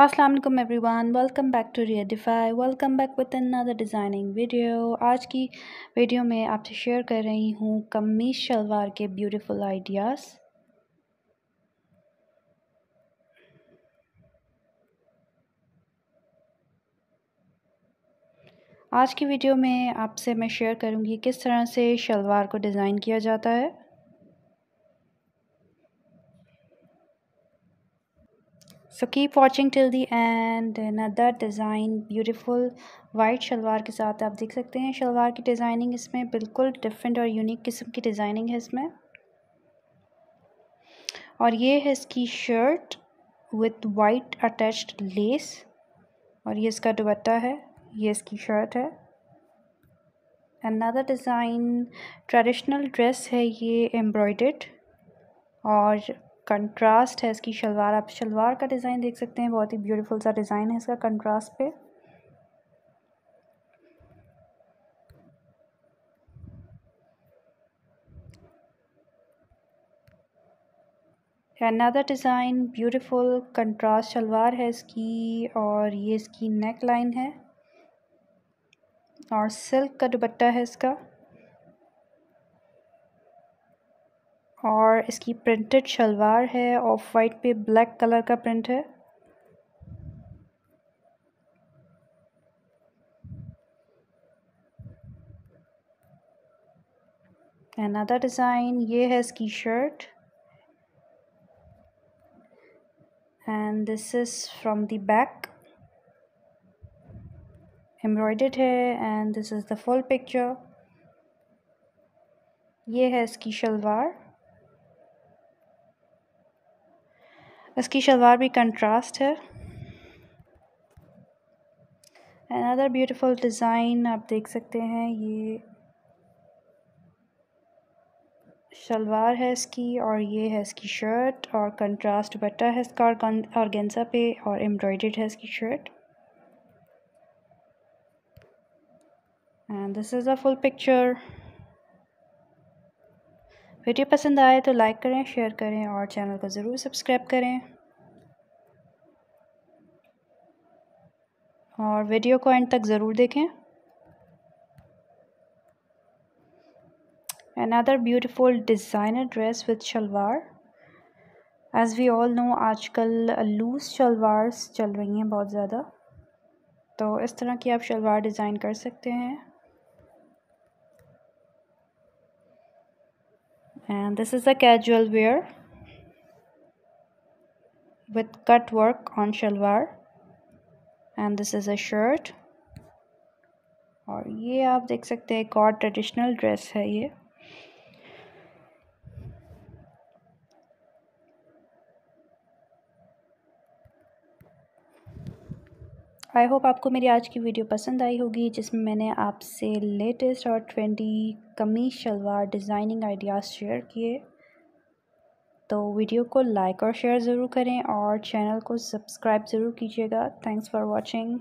Aslam everyone welcome back to Readify welcome back with another designing video आज की video में आपसे share कर रही हूँ कमीज शलवार के ब्यूटीफुल आइडियाज़ आज की वीडियो में आपसे मैं शेयर करूँगी किस तरह से शलवार को डिज़ाइन किया जाता है so keep watching till the end another design beautiful white shalwar के साथ आप देख सकते हैं शलवार की डिज़ाइनिंग इसमें बिल्कुल डिफरेंट और यूनिक किस्म की डिज़ाइनिंग है इसमें और ये है इसकी shirt with white attached lace और ये इसका दुबट्टा है ये इसकी शर्ट है अनदर डिज़ाइन ट्रेडिशनल ड्रेस है ये एम्ब्रॉयड और कंट्रास्ट है इसकी शलवार आप शलवार का डिज़ाइन देख सकते हैं बहुत ही ब्यूटीफुल सा डिज़ाइन है इसका कंट्रास्ट पे another design beautiful contrast shalwar है इसकी और ये इसकी नेक लाइन है और सिल्क का दुपट्टा है इसका और इसकी प्रिंटेड शलवार है ऑफ वाइट पे ब्लैक कलर का प्रिंट है अनदर डिज़ाइन ये है इसकी shirt and this is from the back embroidered है and this is the full picture ये है इसकी शलवार इसकी शलवार भी कंट्रास्ट है एंड अदर ब्यूटीफुल डिज़ाइन आप देख सकते हैं ये शलवार है इसकी और ये है इसकी शर्ट और कंट्रास्ट बट्टा है इसका और गेंजा पे और एम्ब्रॉयड है इसकी shirt and this is a full picture video पसंद आए तो लाइक करें शेयर करें और चैनल को ज़रूर सब्सक्राइब करें और वीडियो को एंड तक ज़रूर देखें beautiful designer dress dress shalwar as we all know आज आजकल लूज शलवार चल रही हैं बहुत ज़्यादा तो इस तरह की आप शलवार डिज़ाइन कर सकते हैं and this is a casual wear with cut work on shalwar and this is a shirt or yeah आप देख सकते हैं एक आई होप आपको मेरी आज की वीडियो पसंद आई होगी जिसमें मैंने आपसे लेटेस्ट और ट्रेंडी कमी शलवार डिज़ाइनिंग आइडियाज़ शेयर किए तो वीडियो को लाइक और शेयर ज़रूर करें और चैनल को सब्सक्राइब ज़रूर कीजिएगा थैंक्स फॉर वॉचिंग